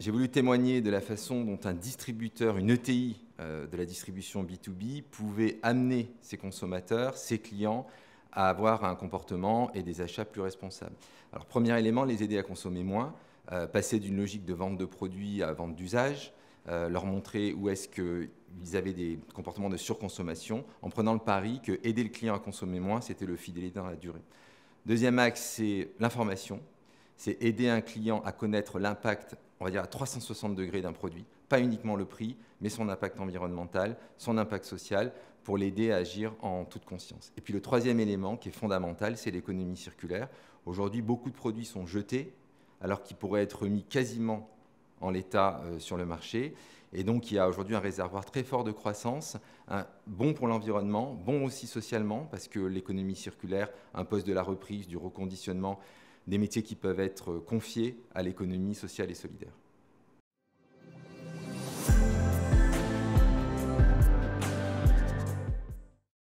j'ai voulu témoigner de la façon dont un distributeur, une ETI euh, de la distribution B2B, pouvait amener ses consommateurs, ses clients, à avoir un comportement et des achats plus responsables. Alors, premier élément, les aider à consommer moins, euh, passer d'une logique de vente de produits à vente d'usage, euh, leur montrer où est-ce qu'ils avaient des comportements de surconsommation, en prenant le pari que aider le client à consommer moins, c'était le fidéliser dans la durée. Deuxième axe, c'est l'information, c'est aider un client à connaître l'impact, on va dire à 360 degrés d'un produit, pas uniquement le prix, mais son impact environnemental, son impact social, pour l'aider à agir en toute conscience. Et puis le troisième élément qui est fondamental, c'est l'économie circulaire. Aujourd'hui, beaucoup de produits sont jetés, alors qu'ils pourraient être mis quasiment en l'état euh, sur le marché. Et donc, il y a aujourd'hui un réservoir très fort de croissance, bon pour l'environnement, bon aussi socialement, parce que l'économie circulaire impose de la reprise, du reconditionnement, des métiers qui peuvent être euh, confiés à l'économie sociale et solidaire.